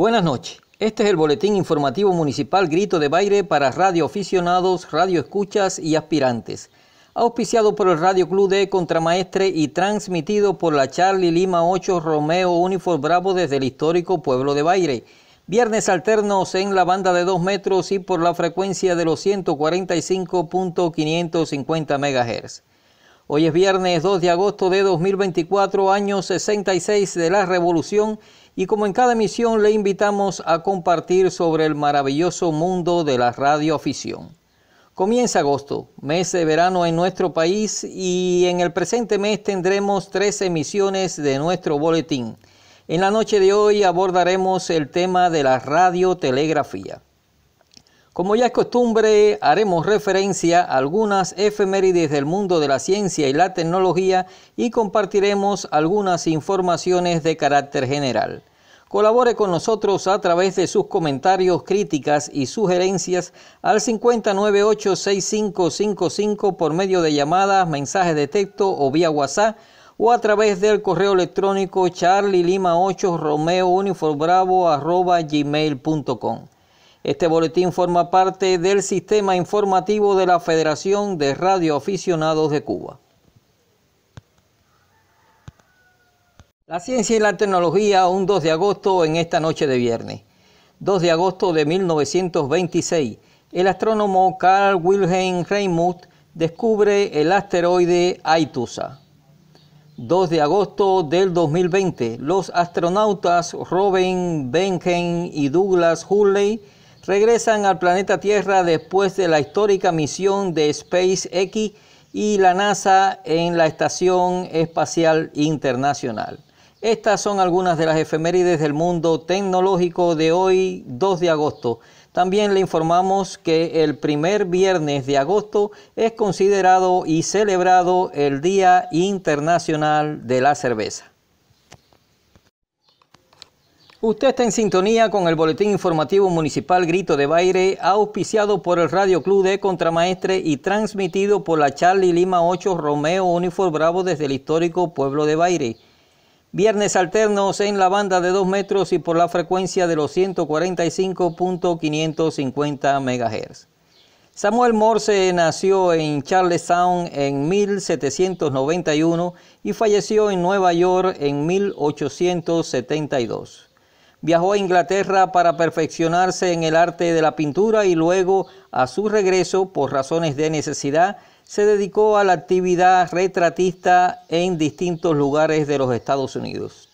Buenas noches. Este es el boletín informativo municipal Grito de Baile para radio aficionados, radio escuchas y aspirantes. Auspiciado por el Radio Club de Contramaestre y transmitido por la Charlie Lima 8 Romeo Unifor Bravo desde el histórico pueblo de Baile. Viernes alternos en la banda de 2 metros y por la frecuencia de los 145.550 MHz. Hoy es viernes 2 de agosto de 2024, año 66 de la Revolución, y como en cada emisión le invitamos a compartir sobre el maravilloso mundo de la radioafición. Comienza agosto, mes de verano en nuestro país, y en el presente mes tendremos tres emisiones de nuestro boletín. En la noche de hoy abordaremos el tema de la radiotelegrafía. Como ya es costumbre, haremos referencia a algunas efemérides del mundo de la ciencia y la tecnología y compartiremos algunas informaciones de carácter general. Colabore con nosotros a través de sus comentarios, críticas y sugerencias al 5986555 por medio de llamadas, mensajes de texto o vía WhatsApp o a través del correo electrónico lima 8 gmail.com. Este boletín forma parte del sistema informativo de la Federación de Radioaficionados de Cuba. La ciencia y la tecnología, un 2 de agosto en esta noche de viernes. 2 de agosto de 1926, el astrónomo Carl Wilhelm Reimuth descubre el asteroide Aitusa. 2 de agosto del 2020, los astronautas Robin Benken y Douglas Hurley regresan al planeta Tierra después de la histórica misión de SpaceX y la NASA en la Estación Espacial Internacional. Estas son algunas de las efemérides del mundo tecnológico de hoy, 2 de agosto. También le informamos que el primer viernes de agosto es considerado y celebrado el Día Internacional de la Cerveza. Usted está en sintonía con el Boletín Informativo Municipal Grito de Baire, auspiciado por el Radio Club de Contramaestre y transmitido por la Charlie Lima 8 Romeo Unifor Bravo desde el histórico pueblo de Baire. Viernes alternos en la banda de 2 metros y por la frecuencia de los 145.550 MHz. Samuel Morse nació en Charlestown en 1791 y falleció en Nueva York en 1872 viajó a Inglaterra para perfeccionarse en el arte de la pintura y luego, a su regreso, por razones de necesidad, se dedicó a la actividad retratista en distintos lugares de los Estados Unidos.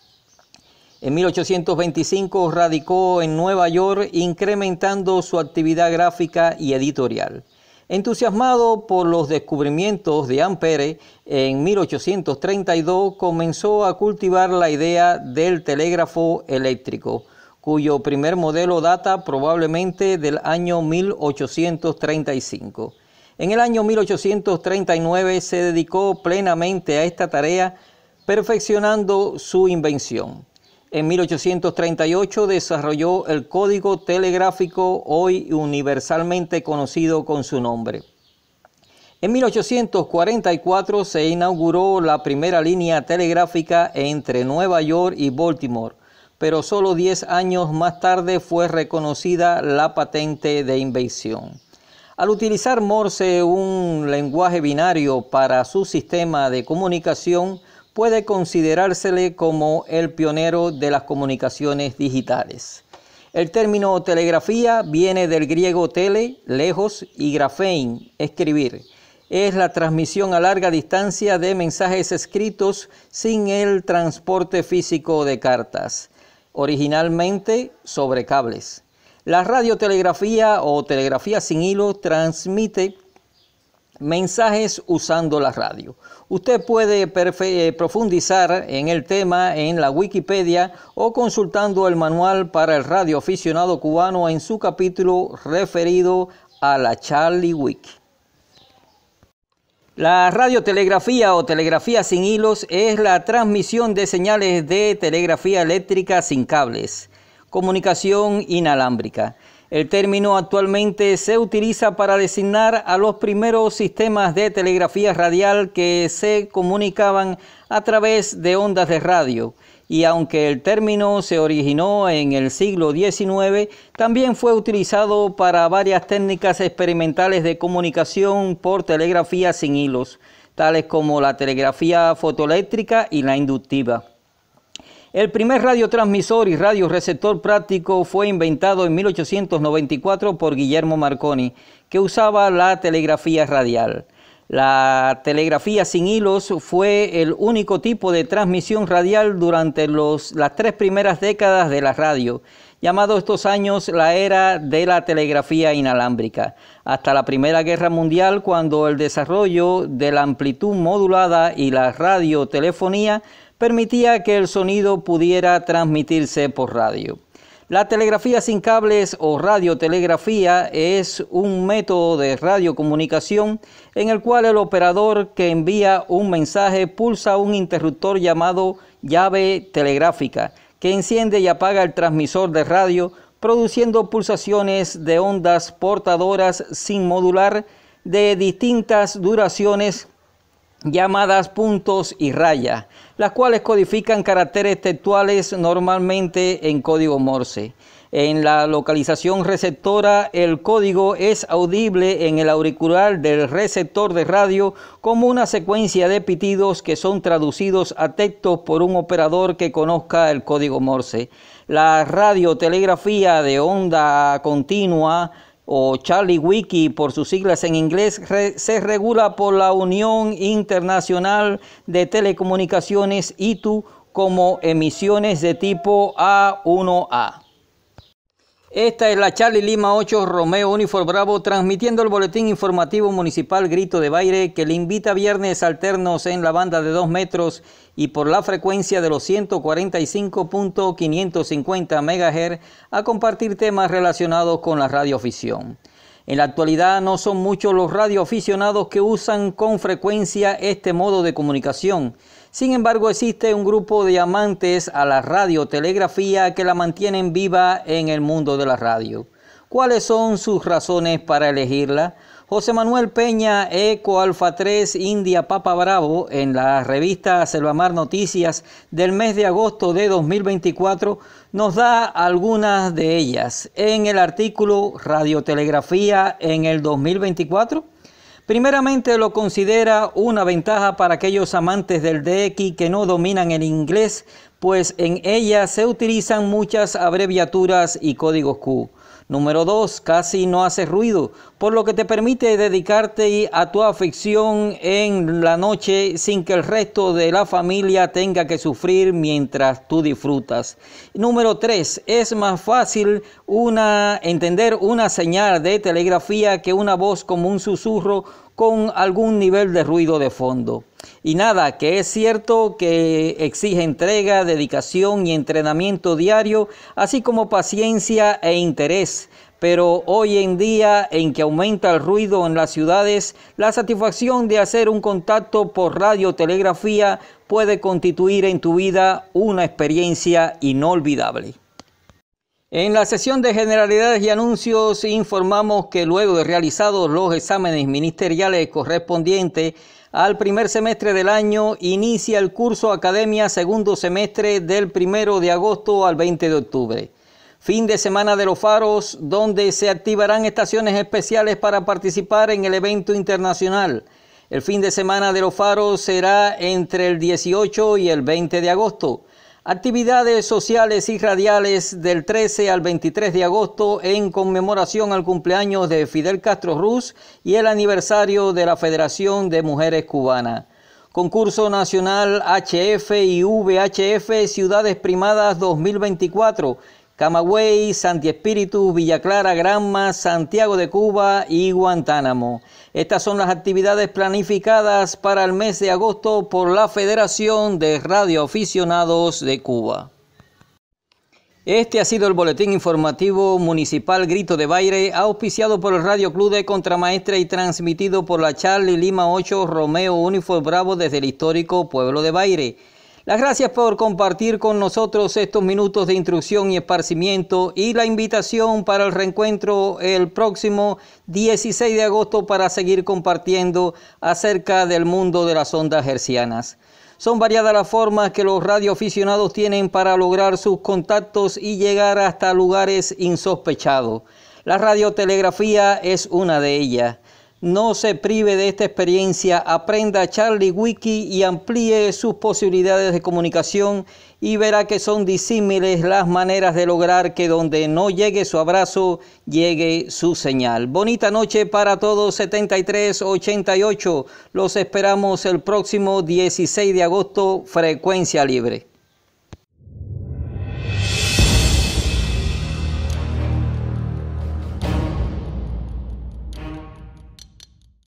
En 1825 radicó en Nueva York incrementando su actividad gráfica y editorial. Entusiasmado por los descubrimientos de Ampere, en 1832 comenzó a cultivar la idea del telégrafo eléctrico, cuyo primer modelo data probablemente del año 1835. En el año 1839 se dedicó plenamente a esta tarea, perfeccionando su invención. En 1838 desarrolló el código telegráfico hoy universalmente conocido con su nombre. En 1844 se inauguró la primera línea telegráfica entre Nueva York y Baltimore, pero solo 10 años más tarde fue reconocida la patente de invención. Al utilizar Morse, un lenguaje binario para su sistema de comunicación, puede considerársele como el pionero de las comunicaciones digitales. El término telegrafía viene del griego tele, lejos, y grafein, escribir. Es la transmisión a larga distancia de mensajes escritos sin el transporte físico de cartas, originalmente sobre cables. La radiotelegrafía o telegrafía sin hilo transmite Mensajes usando la radio. Usted puede eh, profundizar en el tema en la Wikipedia o consultando el manual para el radio aficionado cubano en su capítulo referido a la Charlie Wick. La radiotelegrafía o telegrafía sin hilos es la transmisión de señales de telegrafía eléctrica sin cables, comunicación inalámbrica. El término actualmente se utiliza para designar a los primeros sistemas de telegrafía radial que se comunicaban a través de ondas de radio. Y aunque el término se originó en el siglo XIX, también fue utilizado para varias técnicas experimentales de comunicación por telegrafía sin hilos, tales como la telegrafía fotoeléctrica y la inductiva. El primer radiotransmisor y radioreceptor práctico fue inventado en 1894 por Guillermo Marconi, que usaba la telegrafía radial. La telegrafía sin hilos fue el único tipo de transmisión radial durante las tres primeras décadas de la radio, llamado estos años la era de la telegrafía inalámbrica, hasta la Primera Guerra Mundial cuando el desarrollo de la amplitud modulada y la radiotelefonía permitía que el sonido pudiera transmitirse por radio. La telegrafía sin cables o radiotelegrafía es un método de radiocomunicación en el cual el operador que envía un mensaje pulsa un interruptor llamado llave telegráfica que enciende y apaga el transmisor de radio produciendo pulsaciones de ondas portadoras sin modular de distintas duraciones llamadas puntos y rayas, las cuales codifican caracteres textuales normalmente en código Morse. En la localización receptora, el código es audible en el auricular del receptor de radio como una secuencia de pitidos que son traducidos a textos por un operador que conozca el código Morse. La radiotelegrafía de onda continua o Charlie Wiki por sus siglas en inglés, se regula por la Unión Internacional de Telecomunicaciones ITU como emisiones de tipo A1A. Esta es la Charlie Lima 8 Romeo Uniform Bravo transmitiendo el boletín informativo municipal Grito de Baile que le invita viernes alternos en la banda de 2 metros y por la frecuencia de los 145.550 MHz a compartir temas relacionados con la radioafición. En la actualidad no son muchos los radioaficionados que usan con frecuencia este modo de comunicación sin embargo, existe un grupo de amantes a la radiotelegrafía que la mantienen viva en el mundo de la radio. ¿Cuáles son sus razones para elegirla? José Manuel Peña, Eco Alfa 3, India Papa Bravo, en la revista Selvamar Noticias del mes de agosto de 2024, nos da algunas de ellas en el artículo Radiotelegrafía en el 2024. Primeramente lo considera una ventaja para aquellos amantes del DX que no dominan el inglés, pues en ella se utilizan muchas abreviaturas y códigos Q. Número 2. Casi no hace ruido, por lo que te permite dedicarte a tu afición en la noche sin que el resto de la familia tenga que sufrir mientras tú disfrutas. Número 3. Es más fácil una, entender una señal de telegrafía que una voz como un susurro con algún nivel de ruido de fondo. Y nada, que es cierto que exige entrega, dedicación y entrenamiento diario, así como paciencia e interés. Pero hoy en día en que aumenta el ruido en las ciudades, la satisfacción de hacer un contacto por radiotelegrafía puede constituir en tu vida una experiencia inolvidable. En la sesión de generalidades y anuncios informamos que luego de realizados los exámenes ministeriales correspondientes al primer semestre del año, inicia el curso Academia segundo semestre del 1 de agosto al 20 de octubre. Fin de semana de los faros, donde se activarán estaciones especiales para participar en el evento internacional. El fin de semana de los faros será entre el 18 y el 20 de agosto. Actividades sociales y radiales del 13 al 23 de agosto en conmemoración al cumpleaños de Fidel Castro Ruz y el aniversario de la Federación de Mujeres Cubanas. Concurso Nacional HF y VHF Ciudades Primadas 2024 Camagüey, Santi Espíritu, Villa Clara, Granma, Santiago de Cuba y Guantánamo. Estas son las actividades planificadas para el mes de agosto por la Federación de Radioaficionados de Cuba. Este ha sido el boletín informativo municipal Grito de Baile, auspiciado por el Radio Club de Contramaestre y transmitido por la Charlie Lima 8 Romeo Unifor Bravo desde el histórico pueblo de Baile. Las gracias por compartir con nosotros estos minutos de instrucción y esparcimiento y la invitación para el reencuentro el próximo 16 de agosto para seguir compartiendo acerca del mundo de las ondas hercianas. Son variadas las formas que los radioaficionados tienen para lograr sus contactos y llegar hasta lugares insospechados. La radiotelegrafía es una de ellas. No se prive de esta experiencia, aprenda Charlie Wiki y amplíe sus posibilidades de comunicación y verá que son disímiles las maneras de lograr que donde no llegue su abrazo, llegue su señal. Bonita noche para todos, 7388. Los esperamos el próximo 16 de agosto, frecuencia libre.